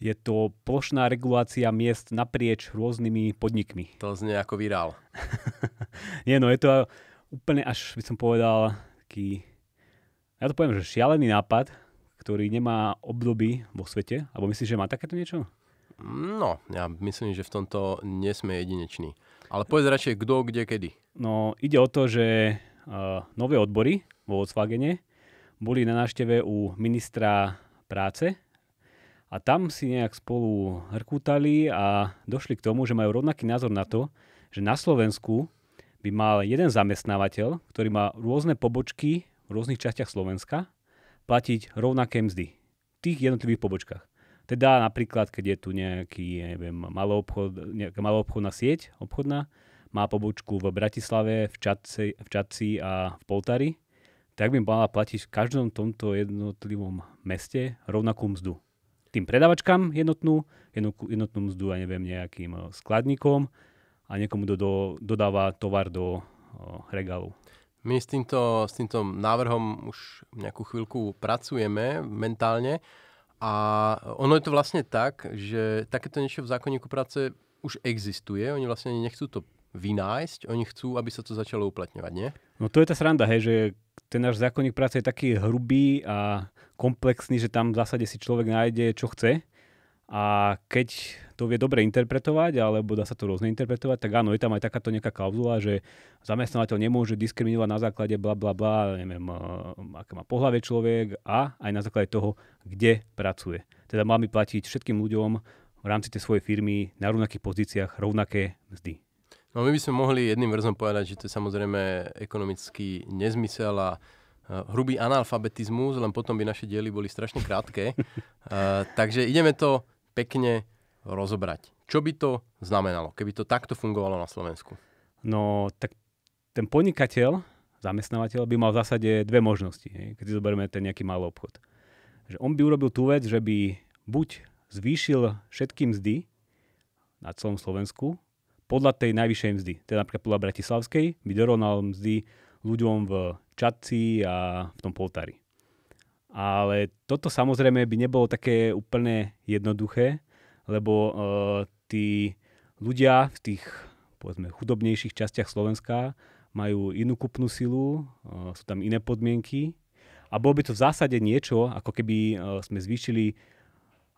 Je to plošná regulácia miest naprieč rôznymi podnikmi. To znie ako virál. Nie, no je to úplne až by som povedal taký, ja to poviem, že šialený nápad, ktorý nemá obdoby vo svete. Alebo myslíš, že má takéto niečo? No, ja myslím, že v tomto nie sme jedineční. Ale povedz radšej, kto, kde, kedy. No, ide o to, že uh, nové odbory vo Volkswagene boli na návšteve u ministra práce a tam si nejak spolu hrkutali a došli k tomu, že majú rovnaký názor na to, že na Slovensku by mal jeden zamestnávateľ, ktorý má rôzne pobočky v rôznych častiach Slovenska, platiť rovnaké mzdy v tých jednotlivých pobočkách. Teda napríklad, keď je tu nejaký, neviem, malý obchod, nejaká obchodná sieť obchodná, má pobočku v Bratislave, v Čadci, v Čadci a v Poltari, tak by mala platiť v každom tomto jednotlivom meste rovnakú mzdu tým predavačkám jednotnú, jednotnú, jednotnú mzdu a neviem nejakým eh, skladníkom a niekomu, do, do, dodáva tovar do o, eh, regálu. My s týmto, s týmto návrhom už nejakú chvíľku pracujeme mentálne a ono je to vlastne tak, že takéto niečo v zákonníku práce už existuje. Oni vlastne nechcú to vynájsť, oni chcú, aby sa to začalo uplatňovať, nie? No to je tá sranda, hej, že ten náš zákonník práce je taký hrubý a komplexný, že tam v zásade si človek nájde, čo chce. A keď to vie dobre interpretovať, alebo dá sa to rôzne interpretovať, tak áno, je tam aj takáto nejaká klauzula, že zamestnávateľ nemôže diskriminovať na základe bla bla bla, neviem, e, aké má pohlavie človek a aj na základe toho, kde pracuje. Teda máme platiť všetkým ľuďom v rámci tej svojej firmy na rovnakých pozíciách rovnaké mzdy. No my by sme mohli jedným vrzom povedať, že to je samozrejme ekonomický nezmysel a e, hrubý analfabetizmus, len potom by naše diely boli strašne krátke. uh, takže ideme to pekne rozobrať. Čo by to znamenalo, keby to takto fungovalo na Slovensku? No, tak ten podnikateľ, zamestnávateľ by mal v zásade dve možnosti, hej, keď si zoberieme ten nejaký malý obchod. Že on by urobil tú vec, že by buď zvýšil všetky mzdy na celom Slovensku, podľa tej najvyššej mzdy, teda napríklad podľa Bratislavskej, by dorovnal mzdy ľuďom v Čadci a v tom Poltári. Ale toto samozrejme by nebolo také úplne jednoduché, lebo uh, tí ľudia v tých povedzme, chudobnejších častiach Slovenska majú inú kupnú silu, uh, sú tam iné podmienky a bolo by to v zásade niečo, ako keby uh, sme zvýšili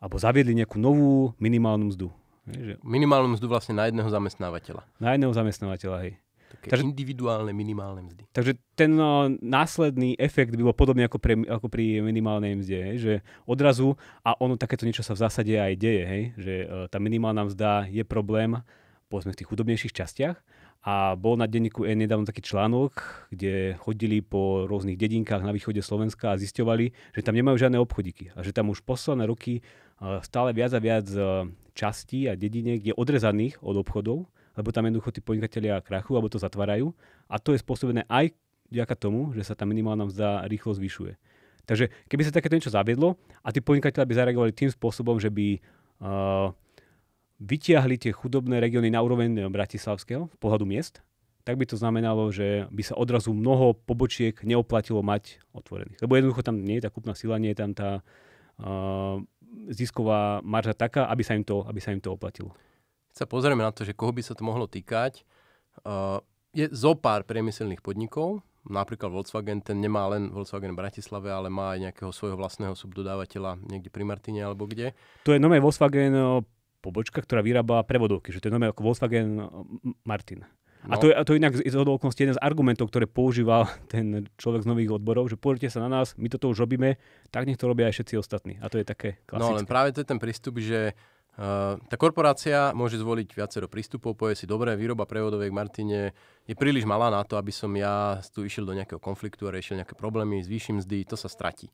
alebo zaviedli nejakú novú minimálnu mzdu. Minimálne že... Minimálnu mzdu vlastne na jedného zamestnávateľa. Na jedného zamestnávateľa, hej. Také Takže, individuálne minimálne mzdy. Takže ten no, následný efekt by bol podobný ako, pre, ako pri minimálnej mzde, hej, že odrazu, a ono takéto niečo sa v zásade aj deje, hej, že uh, tá minimálna mzda je problém, povedzme v tých chudobnejších častiach, a bol na denníku E nedávno taký článok, kde chodili po rôznych dedinkách na východe Slovenska a zisťovali, že tam nemajú žiadne obchodíky a že tam už posledné roky Eh, stále viac a viac eh, častí a dediniek je odrezaných od obchodov, lebo tam jednoducho tí podnikatelia krachujú alebo to zatvárajú. A to je spôsobené aj vďaka tomu, že sa tá minimálna mzda rýchlo zvyšuje. Takže keby sa takéto niečo zaviedlo a tí podnikatelia by zareagovali tým spôsobom, že by uh, vytiahli tie chudobné regióny na úroveň Bratislavského v pohľadu miest, tak by to znamenalo, že by sa odrazu mnoho pobočiek neoplatilo mať otvorených. Lebo jednoducho tam nie je tá kupná sila, nie je tam tá uh, zisková marža taká, aby sa im to, aby sa im to oplatilo. Keď sa pozrieme na to, že koho by sa to mohlo týkať, uh, je zo pár priemyselných podnikov, napríklad Volkswagen, ten nemá len Volkswagen v Bratislave, ale má aj nejakého svojho vlastného subdodávateľa niekde pri Martine alebo kde. To je nové Volkswagen eh, pobočka, ktorá vyrába prevodovky, že to je nové ako Volkswagen eh, Martin. A, no. to je, a to je inak z, okolností jeden z argumentov, ktoré používal ten človek z nových odborov, že pozrite sa na nás, my toto už robíme, tak nech to robia aj všetci ostatní. A to je také no, klasické. No len práve to je ten prístup, že Uh, tá korporácia môže zvoliť viacero prístupov, povie si, dobré, výroba prevodoviek Martine je príliš malá na to, aby som ja tu išiel do nejakého konfliktu a riešil nejaké problémy, zvýšim mzdy, to sa stratí.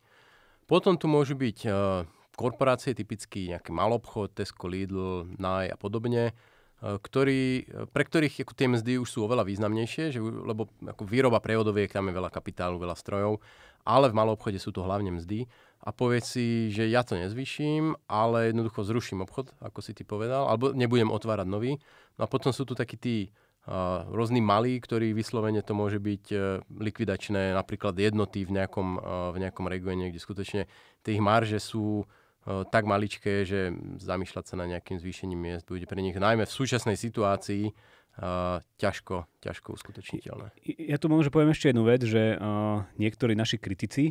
Potom tu môžu byť uh, korporácie, typicky nejaký malobchod, Tesco, Lidl, Naj a podobne, Eh, ktorý, eh, pre ktorých ako tie mzdy už sú oveľa významnejšie, že, lebo ako výroba prevodoviek, tam je veľa kapitálu, veľa strojov, ale v malom obchode sú to hlavne mzdy a povie si, že ja to nezvyším, ale jednoducho zruším obchod, ako si ty povedal, alebo nebudem otvárať nový. No a potom sú tu takí tí uh, rôzni malí, ktorí vyslovene to môže byť uh, likvidačné, napríklad jednoty v nejakom, uh, v nejakom regióne, kde skutočne tie ich marže sú tak maličké, že zamýšľať sa na nejakým zvýšením miest bude pre nich najmä v súčasnej situácii ťažko, ťažko uskutočniteľné. Ja tu možno poviem ešte jednu vec, že niektorí naši kritici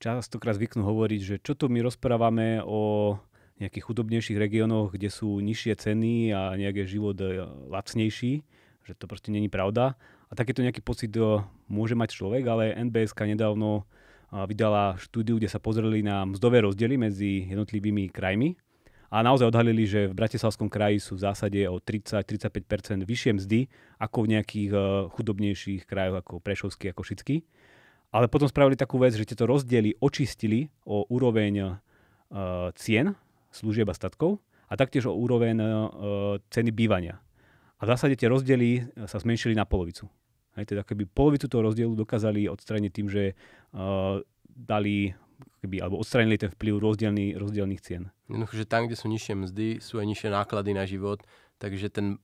častokrát zvyknú hovoriť, že čo tu my rozprávame o nejakých chudobnejších regiónoch, kde sú nižšie ceny a nejaký život e, lacnejší, že to proste není pravda. A takýto nejaký pocit e, môže mať človek, ale NBSK nedávno vydala štúdiu, kde sa pozreli na mzdové rozdiely medzi jednotlivými krajmi a naozaj odhalili, že v Bratislavskom kraji sú v zásade o 30-35 vyššie mzdy ako v nejakých e, chudobnejších krajoch ako Prešovský, a Košický. Ale potom spravili takú vec, že tieto rozdiely očistili o úroveň e, cien služieb a statkov a taktiež o úroveň e, ceny bývania. A v zásade tie rozdiely sa zmenšili na polovicu aj teda keby polovicu toho rozdielu dokázali odstrániť tým, že uh, dali keby, alebo odstránili ten vplyv rozdielný, rozdielných cien. Jednoducho, že tam, kde sú nižšie mzdy, sú aj nižšie náklady na život, takže ten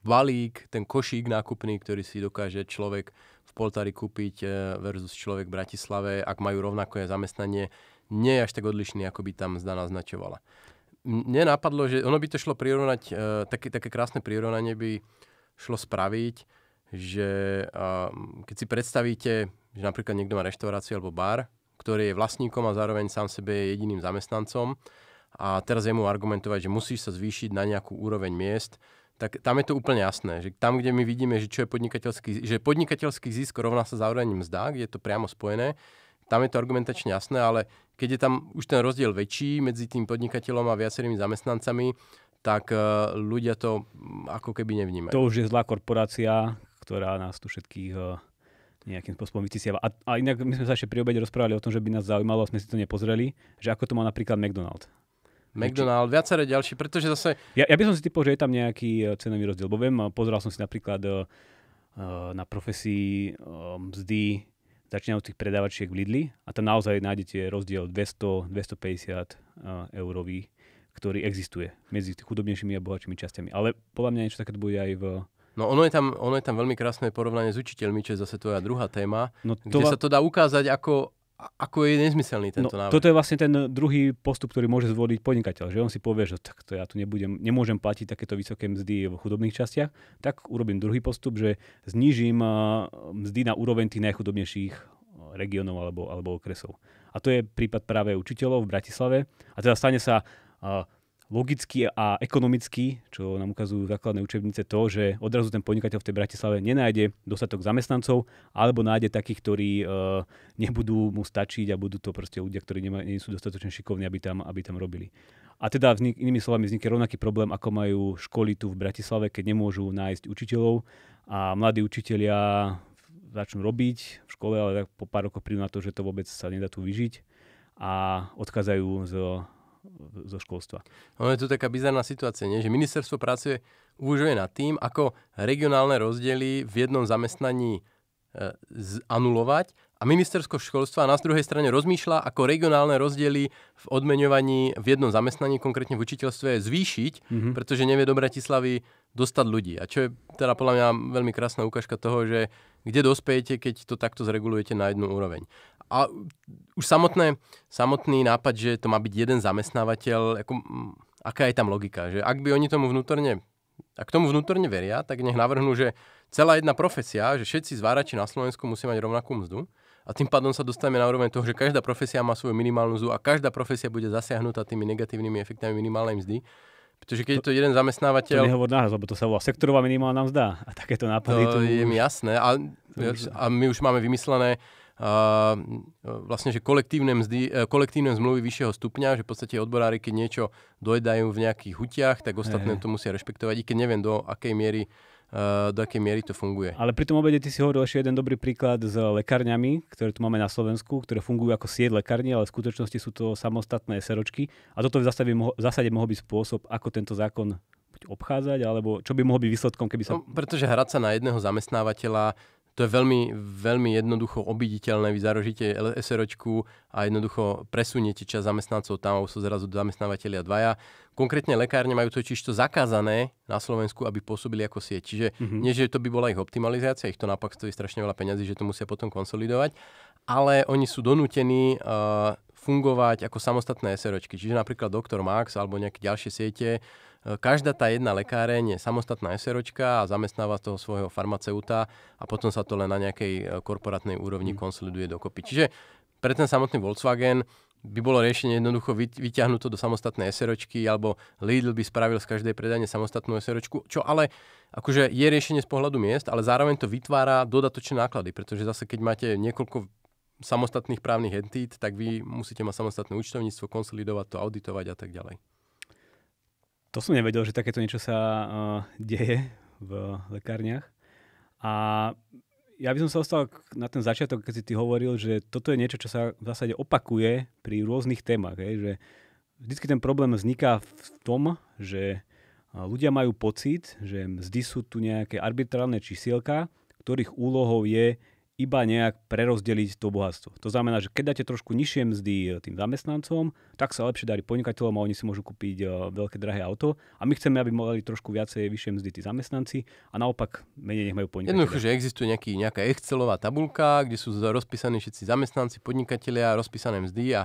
balík, ten košík nákupný, ktorý si dokáže človek v Poltári kúpiť eh, versus človek v Bratislave, ak majú rovnaké zamestnanie, nie je až tak odlišný, ako by tam zda naznačovala. Mne napadlo, že ono by to šlo prirovnať, eh, také, také krásne prirovnanie by šlo spraviť, že um, keď si predstavíte, že napríklad niekto má reštauráciu alebo bar, ktorý je vlastníkom a zároveň sám sebe je jediným zamestnancom a teraz je mu argumentovať, že musíš sa zvýšiť na nejakú úroveň miest, tak tam je to úplne jasné, že tam, kde my vidíme, že čo je podnikateľský, že podnikateľský zisk rovná sa zároveň mzda, kde je to priamo spojené, tam je to argumentačne jasné, ale keď je tam už ten rozdiel väčší medzi tým podnikateľom a viacerými zamestnancami, tak uh, ľudia to mm, ako keby nevnímajú. To už je zlá korporácia, ktorá nás tu všetkých eh, nejakým spôsobom vycisiava. A, a inak my sme sa ešte pri obede rozprávali o tom, že by nás zaujímalo, a sme si to nepozreli, že ako to má napríklad McDonald's. McDonald, viaceré ďalší, pretože zase... Ja, ja by som si typol, že je tam nejaký eh, cenový rozdiel, bo viem, eh, pozeral som si napríklad na profesii mzdy začínajúcich predávačiek v Lidli a tam naozaj nájdete rozdiel 200-250 eurový, ktorý existuje medzi chudobnejšími a bohatšími časťami. Ale podľa mňa niečo také bude aj v No ono je, tam, ono je tam veľmi krásne porovnanie s učiteľmi, čo je zase tvoja druhá téma, no to kde va... sa to dá ukázať ako, ako je nezmyselný tento no, návrh. Toto je vlastne ten druhý postup, ktorý môže zvoliť podnikateľ, že on si povie, že tak to ja tu nebudem, nemôžem platiť takéto vysoké mzdy v chudobných častiach, tak urobím druhý postup, že znižím mzdy na úroveň tých najchudobnejších e, regionov alebo, alebo okresov. A to je prípad práve učiteľov v Bratislave. A teda stane sa uh, logicky a ekonomicky, čo nám ukazujú základné učebnice, to, že odrazu ten podnikateľ v tej Bratislave nenájde dostatok zamestnancov, alebo nájde takých, ktorí e, nebudú mu stačiť a budú to proste ľudia, ktorí nema, nie sú dostatočne šikovní, aby tam, aby tam robili. A teda vznik, inými slovami vznikne rovnaký problém, ako majú školy tu v Bratislave, keď nemôžu nájsť učiteľov a mladí učitelia začnú robiť v škole, ale po pár rokoch prídu na to, že to vôbec sa nedá tu vyžiť a odchádzajú z zo školstva. Ono je tu taká bizarná situácia, nie? že ministerstvo práce uvažuje nad tým, ako regionálne rozdiely v jednom zamestnaní e, anulovať a ministerstvo školstva na druhej strane rozmýšľa, ako regionálne rozdiely v odmeňovaní v jednom zamestnaní, konkrétne v učiteľstve, zvýšiť, mm-hmm. pretože nevie do Bratislavy dostať ľudí. A čo je teda podľa mňa veľmi krásna ukážka toho, že kde dospejete, keď to takto zregulujete na jednu úroveň a už samotné, samotný nápad, že to má byť jeden zamestnávateľ, ako, aká je tam logika? Že ak by oni tomu vnútorne, ak tomu vnútorne veria, tak nech navrhnú, že celá jedna profesia, že všetci zvárači na Slovensku musí mať rovnakú mzdu a tým pádom sa dostaneme na úroveň toho, že každá profesia má svoju minimálnu mzdu a každá profesia bude zasiahnutá tými negatívnymi efektami minimálnej mzdy. Pretože keď to, je to jeden zamestnávateľ... To nehovor náraz, lebo to sa volá sektorová minimálna mzda a takéto nápady... To, to je mi jasné a, a my už máme vymyslené E, vlastne, že kolektívne, mzdy, e, kolektívne zmluvy vyššieho stupňa, že v podstate odborári, keď niečo dojedajú v nejakých hutiach, tak ostatné to musia rešpektovať, i keď neviem do akej miery e, do akej miery to funguje. Ale pri tom obede ty si hovoril ešte jeden dobrý príklad s lekárňami, ktoré tu máme na Slovensku, ktoré fungujú ako sieť lekárni, ale v skutočnosti sú to samostatné seročky. A toto v zásade, v zásade mohol byť spôsob, ako tento zákon obchádzať, alebo čo by mohol byť výsledkom, keby sa... No, pretože hrať sa na jedného zamestnávateľa to je veľmi, veľmi jednoducho obiditeľné. Vy zarožíte SROčku a jednoducho presuniete čas zamestnancov tam, sú zrazu zamestnávateľia dvaja. Konkrétne lekárne majú to zakázané na Slovensku, aby pôsobili ako sieť. Čiže mm-hmm. nie, že to by bola ich optimalizácia, ich to napak stojí strašne veľa peňazí, že to musia potom konsolidovať, ale oni sú donútení uh, fungovať ako samostatné SROčky. Čiže napríklad doktor Max alebo nejaké ďalšie siete Každá tá jedna lekáreň je samostatná SROčka a zamestnáva toho svojho farmaceuta a potom sa to len na nejakej e, korporátnej úrovni mm. konsoliduje dokopy. Čiže pre ten samotný Volkswagen by bolo riešenie jednoducho vyťahnuť to do samostatnej SROčky, alebo Lidl by spravil z každej predajne samostatnú SROčku, čo ale akože je riešenie z pohľadu miest, ale zároveň to vytvára dodatočné náklady, pretože zase keď máte niekoľko samostatných právnych entít, tak vy musíte mať samostatné účtovníctvo, konsolidovať to, auditovať a tak ďalej. To som nevedel, že takéto niečo sa uh, deje v lekárniach. A ja by som sa ostal na ten začiatok, keď si ty hovoril, že toto je niečo, čo sa v zásade opakuje pri rôznych témach. Hej, že vždycky ten problém vzniká v tom, že eh, ľudia majú pocit, že mzdy sú tu nejaké arbitrálne čísielka, ktorých úlohou je iba nejak prerozdeliť to bohatstvo. To znamená, že keď dáte trošku nižšie mzdy eh, tým zamestnancom, tak sa lepšie darí podnikateľom a oni si môžu kúpiť eh, veľké drahé auto. A my chceme, aby mali trošku viacej vyššie mzdy tí zamestnanci a naopak menej nech majú podnikateľe. Jednoducho, že existuje nejaký, nejaká Excelová tabulka, kde sú rozpísaní všetci zamestnanci, podnikatelia, rozpísané mzdy a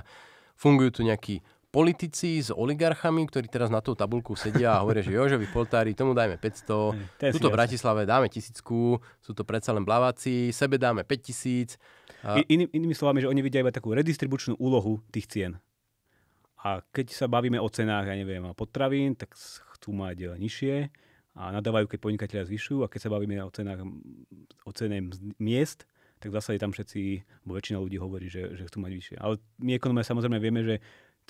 fungujú tu nejakí politici s oligarchami, ktorí teraz na tú tabulku sedia a hovoria, že Jožovi Poltári, tomu dajme 500, hm, tuto v Bratislave dáme tisícku, sú to predsa len blaváci, sebe dáme 5000. A... In, inými slovami, že oni vidia iba takú redistribučnú úlohu tých cien. A keď sa bavíme o cenách, ja neviem, potravín, tak chcú mať e, nižšie a nadávajú, keď podnikateľa zvyšujú. A keď sa bavíme o cenách, o cene miest, tak v zásade tam všetci, bo väčšina ľudí hovorí, že, že chcú mať vyššie. Ale my ekonomia samozrejme vieme, že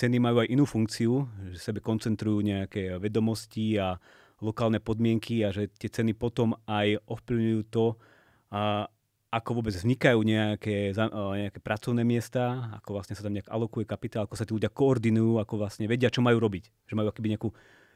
Ceny majú aj inú funkciu, že sebe koncentrujú nejaké vedomosti a lokálne podmienky a že tie ceny potom aj ovplyvňujú to, a ako vôbec vznikajú nejaké, nejaké pracovné miesta, ako vlastne sa tam nejak alokuje kapitál, ako sa tí ľudia koordinujú, ako vlastne vedia, čo majú robiť. Že majú akýby nejakú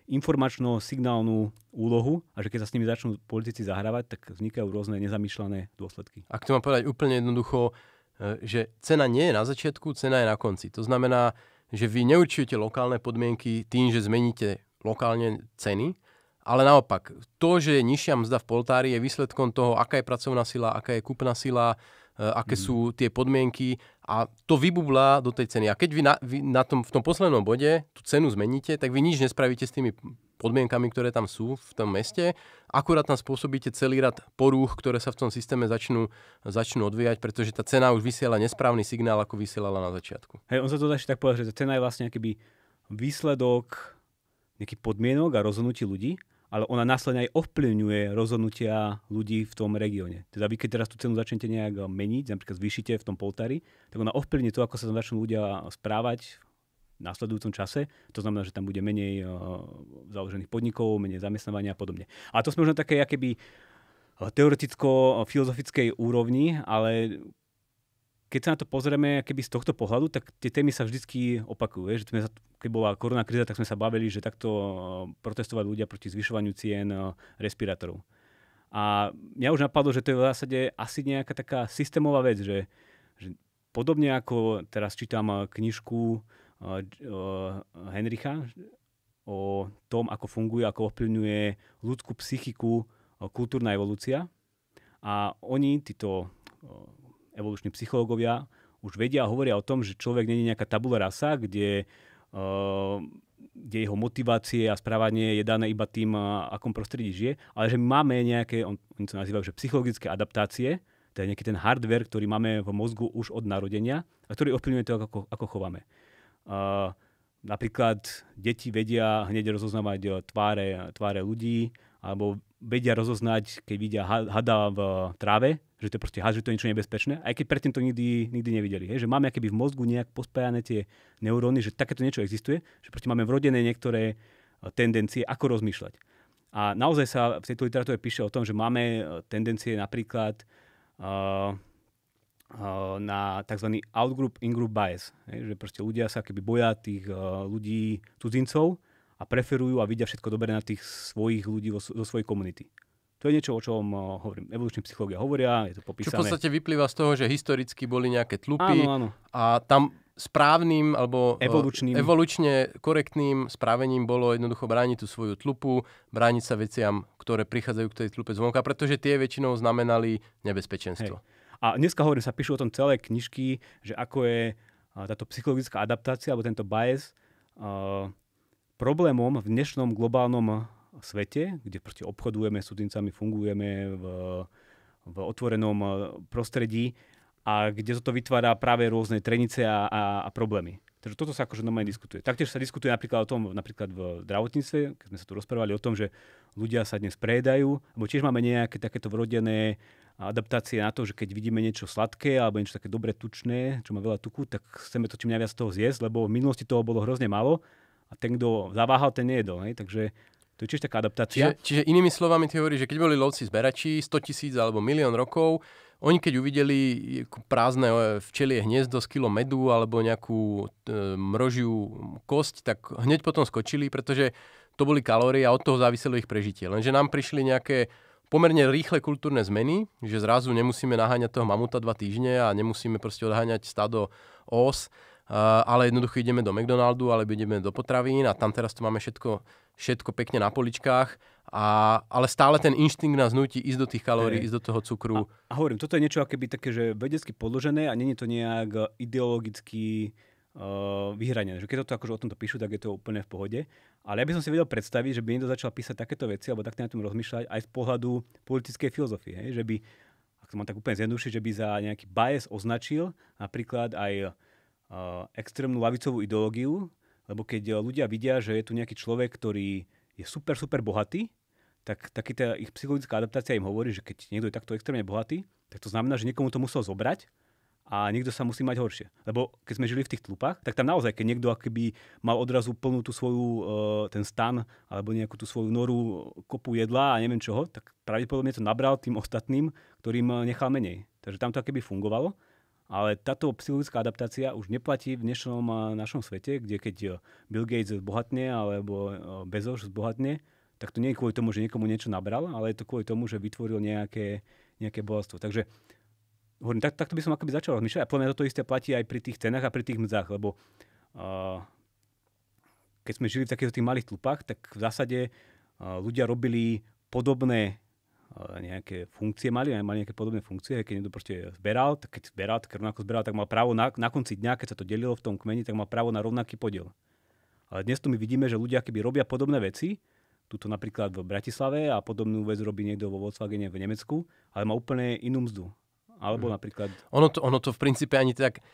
informačno-signálnu úlohu a že keď sa s nimi začnú politici zahrávať, tak vznikajú rôzne nezamýšľané dôsledky. Ak to mám povedať úplne jednoducho, e, že cena nie je na začiatku, cena je na konci. To znamená, že vy neurčujete lokálne podmienky tým, že zmeníte lokálne ceny, ale naopak, to, že je nižšia mzda v Poltári je výsledkom toho, aká je pracovná sila, aká je kúpna sila, e, aké mm. sú tie podmienky a to vybublá do tej ceny. A keď vy, na, vy na tom, v tom poslednom bode tú cenu zmeníte, tak vy nič nespravíte s tými podmienkami, ktoré tam sú v tom meste akurát tam spôsobíte celý rad porúch, ktoré sa v tom systéme začnú, začnú odvíjať, pretože tá cena už vysiela nesprávny signál, ako vysielala na začiatku. Hej, on sa to začne tak povedať, že tá cena je vlastne keby výsledok nejakých podmienok a rozhodnutí ľudí, ale ona následne aj ovplyvňuje rozhodnutia ľudí v tom regióne. Teda vy, keď teraz tú cenu začnete nejak meniť, napríklad zvýšite v tom poltári, tak ona ovplyvňuje to, ako sa tam začnú ľudia správať nasledujúcom čase. To znamená, že tam bude menej uh, založených podnikov, menej zamestnávania a podobne. A to sme už na také akéby eh, teoreticko-filozofickej úrovni, ale keď sa na to pozrieme keby z tohto pohľadu, tak tie témy sa vždy opakujú. že sme keď bola korona kríza, tak sme sa bavili, že takto eh, protestovali ľudia proti zvyšovaniu cien respirátorov. A mňa už napadlo, že to je v zásade asi nejaká taká systémová vec, že, že podobne ako teraz čítam knižku Henricha o tom, ako funguje, ako ovplyvňuje ľudskú psychiku kultúrna evolúcia. A oni, títo evoluční psychológovia, už vedia a hovoria o tom, že človek není nejaká tabula rasa, kde, kde jeho motivácie a správanie je dané iba tým, akom prostredí žije, ale že máme nejaké, on, oni to nazývajú, že psychologické adaptácie, to je nejaký ten hardware, ktorý máme v mozgu už od narodenia a ktorý ovplyvňuje to, ako, ako chováme. Napríklad deti vedia hneď rozoznávať e, tváre, tváre ľudí, alebo vedia rozoznať, keď vidia hada v tráve, že to je proste had, že to je niečo nebezpečné, aj keď predtým to nikdy, nikdy nevideli. Hej? Že máme keby v mozgu nejak pospájane tie neuróny, že takéto niečo existuje, že proste máme vrodené niektoré e, tendencie, ako rozmýšľať. A naozaj sa v tejto literatúre píše o tom, že máme e, tendencie napríklad uh, Eh, na tzv. outgroup ingroup bias. Hej, že proste ľudia sa keby boja tých eh, ľudí, cudzincov a preferujú a vidia všetko dobre na tých svojich ľudí vo, zo svojej komunity. To je niečo, o čom eh, hovorím. Evoluční psychológia hovoria, je to popísané. Čo v podstate vyplýva z toho, že historicky boli nejaké tlupy áno, áno. a tam správnym alebo Evolučným. evolučne korektným správením bolo jednoducho brániť tú svoju tlupu, brániť sa veciam, ktoré prichádzajú k tej tlupe zvonka, pretože tie väčšinou znamenali nebezpečenstvo. Hej. A dneska hovorím, sa píšu o tom celé knižky, že ako je táto psychologická adaptácia alebo tento bias uh, problémom v dnešnom globálnom svete, kde proste obchodujeme s cudzincami, fungujeme v, v otvorenom prostredí a kde toto vytvára práve rôzne trenice a, a, a problémy. Takže toto sa akože normálne diskutuje. Taktiež sa diskutuje napríklad o tom, napríklad v zdravotníctve, keď sme sa tu rozprávali o tom, že ľudia sa dnes prejedajú, lebo tiež máme nejaké takéto vrodené adaptácie na to, že keď vidíme niečo sladké alebo niečo také dobre tučné, čo má veľa tuku, tak chceme to čím najviac toho zjesť, lebo v minulosti toho bolo hrozne málo a ten, kto zaváhal, ten nejedol. Ne? Takže to je tiež taká adaptácia. Čiže, čiže inými slovami ty hovoríš, že keď boli lovci zberači 100 tisíc alebo milión rokov, oni keď uvideli prázdne e, včelie hniezdo z kilo medu alebo nejakú e, mrožiu kosť, tak hneď potom skočili, pretože to boli kalórie a od toho záviselo ich prežitie. Lenže nám prišli nejaké pomerne rýchle kultúrne zmeny, že zrazu nemusíme naháňať toho mamuta dva týždne a nemusíme proste odháňať stado os, ale jednoducho ideme do McDonaldu alebo ideme do potravín a tam teraz to máme všetko, všetko pekne na poličkách a, ale stále ten inštinkt nás nutí ísť do tých kalórií, ísť do toho cukru. A, a hovorím, toto je niečo akéby také, že vedecky podložené a není to nejak e, ideologicky uh, vyhranené. Že keď to akože o tomto píšu, tak je to úplne v pohode. Ale ja by som si vedel predstaviť, že by niekto začal písať takéto veci alebo takto na tom rozmýšľať aj z pohľadu politickej filozofie. Hej? Že by, ak to mám tak úplne zjednodušiť, že by za nejaký bias označil napríklad aj uh, extrémnu lavicovú ideológiu, lebo keď ľudia vidia, že je tu nejaký človek, ktorý je super, super bohatý, tak taký tá ich psychologická adaptácia im hovorí, že keď niekto je takto extrémne bohatý, tak to znamená, že niekomu to musel zobrať a niekto sa musí mať horšie. Lebo keď sme žili v tých tlupách, tak tam naozaj, keď niekto akoby mal odrazu plnú tú svoju, eh, ten stan alebo nejakú tú svoju noru, kopu jedla a neviem čoho, tak pravdepodobne to nabral tým ostatným, ktorým eh, nechal menej. Takže tam to akoby fungovalo. Ale táto psychologická adaptácia už neplatí v dnešnom eh, našom svete, kde keď Bill Gates zbohatne alebo Bezos zbohatne, tak to nie je kvôli tomu, že niekomu niečo nabral, ale je to kvôli tomu, že vytvoril nejaké, nejaké bohatstvo. Takže hovorím, tak, takto by som akoby začal rozmýšľať. A podľa toto isté platí aj pri tých cenách a pri tých mzdách, lebo uh, keď sme žili v takýchto tých malých tlupách, tak v zásade uh, ľudia robili podobné nejaké funkcie mali, mali nejaké podobné funkcie, keď niekto proste zberal, tak keď zberal, tak rovnako zberal, tak mal právo na, na konci dňa, keď sa to delilo v tom kmeni, tak mal právo na rovnaký podiel. Ale dnes tu my vidíme, že ľudia keby robia podobné veci, tuto napríklad v Bratislave a podobnú vec robí niekto vo Volkswagene v Nemecku, ale má úplne inú mzdu. Alebo mhm. napríklad... Ono to, ono to v princípe ani tak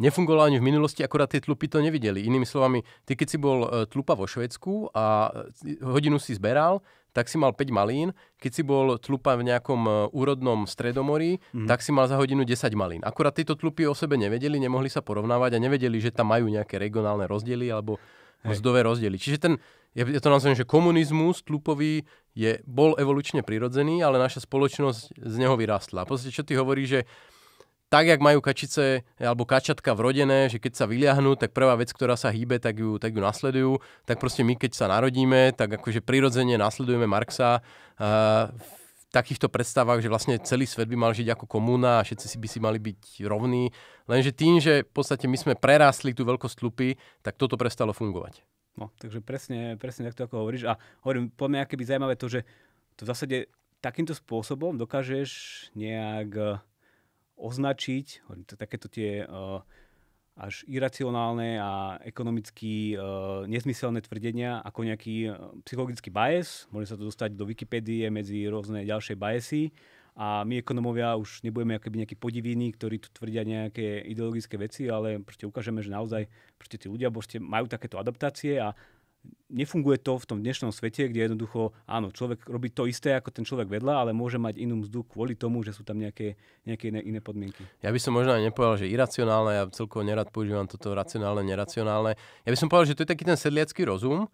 nefungovalo ani v minulosti, akorát tie tlupy to nevideli. Inými slovami, ty keď si bol e, tlupa vo Švedsku a e, hodinu si zberal, tak si mal 5 malín. Keď si bol tlupa v nejakom e, úrodnom stredomorí, mm. tak si mal za hodinu 10 malín. Akorát tieto tlupy o sebe nevedeli, nemohli sa porovnávať a nevedeli, že tam majú nejaké regionálne rozdiely alebo Hej. mzdové rozdiely. Čiže ten, je, je to nazvané, že komunizmus tlupový je, bol evolučne prirodzený, ale naša spoločnosť z neho vyrástla. V podstate, čo ty hovorí, že tak, jak majú kačice alebo kačatka vrodené, že keď sa vyliahnú, tak prvá vec, ktorá sa hýbe, tak ju, tak ju nasledujú. Tak proste my, keď sa narodíme, tak akože prirodzene nasledujeme Marxa uh, v takýchto predstavách, že vlastne celý svet by mal žiť ako komúna a všetci si by si mali byť rovní. Lenže tým, že v podstate my sme prerástli tú veľkosť tlupy, tak toto prestalo fungovať. No, takže presne, presne takto, ako hovoríš. A hovorím, poďme, mňa by zaujímavé to, že to v zásade takýmto spôsobom dokážeš nejak eh, označiť hovorím, takéto tie uh, až iracionálne a ekonomicky uh, nezmyselné tvrdenia ako nejaký psychologický bias. Môže sa to dostať do Wikipédie medzi rôzne ďalšie biasy a my ekonomovia už nebudeme akoby nejakí podivíni, ktorí tu tvrdia nejaké ideologické veci, ale proste ukážeme, že naozaj proste tí ľudia proste majú takéto adaptácie a nefunguje to v tom dnešnom svete, kde jednoducho, áno, človek robí to isté ako ten človek vedľa, ale môže mať inú mzdu kvôli tomu, že sú tam nejaké, nejaké iné, iné podmienky. Ja by som možno aj nepovedal, že iracionálne, ja celkovo nerad používam toto racionálne, neracionálne. Ja by som povedal, že to je taký ten sedliacký rozum,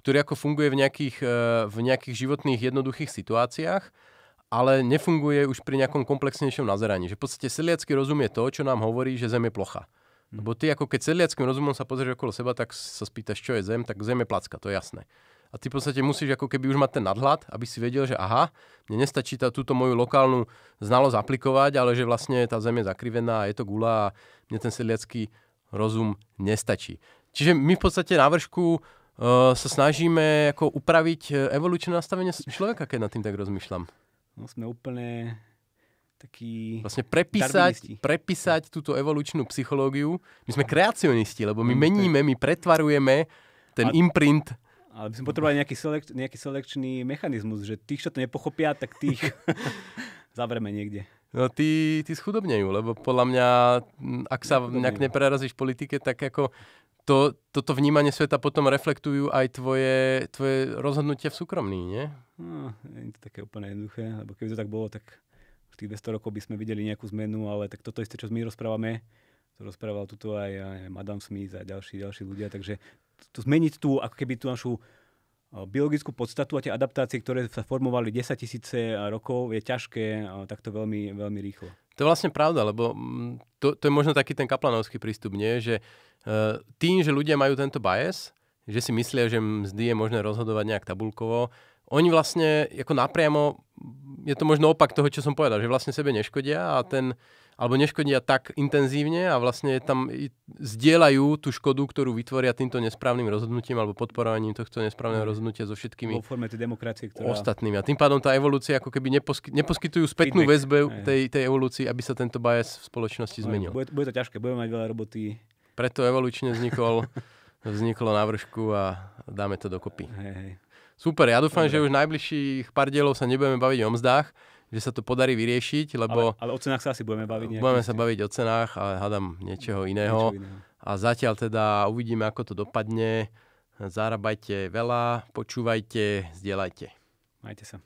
ktorý ako funguje v nejakých, eh, v nejakých životných jednoduchých situáciách ale nefunguje už pri nejakom komplexnejšom nazeraní. Že v podstate celiacký rozum je to, čo nám hovorí, že Zem je plocha. Mhm. Lebo ty ako keď celiackým rozumom sa pozrieš okolo seba, tak sa spýtaš, čo je Zem, tak Zem je placka, to je jasné. A ty v podstate musíš ako keby už mať ten nadhľad, aby si vedel, že aha, mne nestačí tá, túto moju lokálnu znalosť aplikovať, ale že vlastne tá Zem je zakrivená a je to gula a mne ten celiacký rozum nestačí. Čiže my v podstate na vršku uh, sa snažíme ako upraviť e, evolučné nastavenie človeka, keď nad tým tak rozmýšľam. No, sme úplne taký... Vlastne prepísať, prepísať túto evolučnú psychológiu. My sme kreacionisti, lebo my mm, meníme, my pretvarujeme ten imprint. Ale by sme potrebovali nejaký, selek, nejaký selekčný mechanizmus, že tých, čo to nepochopia, tak tých zavreme niekde. No ty, ty schudobnejú, lebo podľa mňa, ak sa nejak neprerazíš v politike, tak ako to, toto vnímanie sveta potom reflektujú aj tvoje, tvoje rozhodnutia v súkromný. nie? No, nie je to také úplne jednoduché, lebo keby to tak bolo, tak v tých 200 rokov by sme videli nejakú zmenu, ale tak toto isté, čo my rozprávame, to rozprával tuto aj, aj Madame Smith a ďalší, ďalší ľudia, takže to zmeniť tú, ako keby tú našu eh, biologickú podstatu a tie adaptácie, ktoré sa formovali 10 tisíce rokov, je ťažké eh, takto veľmi, veľmi rýchlo. To je vlastne pravda, lebo mm, to, to je možno taký ten kaplanovský prístup, nie? Že uh, tým, že ľudia majú tento bias, že si myslia, že mzdy je možné rozhodovať nejak tabulkovo, oni vlastne ako napriamo, je to možno opak toho, čo som povedal, že vlastne sebe neškodia a ten, alebo neškodia tak intenzívne a vlastne tam zdieľajú tú škodu, ktorú vytvoria týmto nesprávnym rozhodnutím alebo podporovaním tohto nesprávneho mhm. rozhodnutia so všetkými Vo forme tej demokracie, ktorá... ostatnými. A tým pádom tá evolúcia ako keby neposky, neposkytujú spätnú väzbu tej, tej evolúcii, aby sa tento bias v spoločnosti zmenil. Bude, bude to ťažké, budeme mať veľa roboty. Preto evolučne vznikol, vzniklo na vršku a dáme to dokopy. Hej, hej. Super, ja dúfam, Dobre. že už najbližších pár dielov sa nebudeme baviť o mzdách, že sa to podarí vyriešiť, lebo... Ale, ale o cenách sa asi budeme baviť. Nejaký, budeme sa baviť o cenách, ale hádam niečoho niečoho iného. A zatiaľ teda uvidíme, ako to dopadne. Zarábajte veľa, počúvajte, zdieľajte. Majte sa.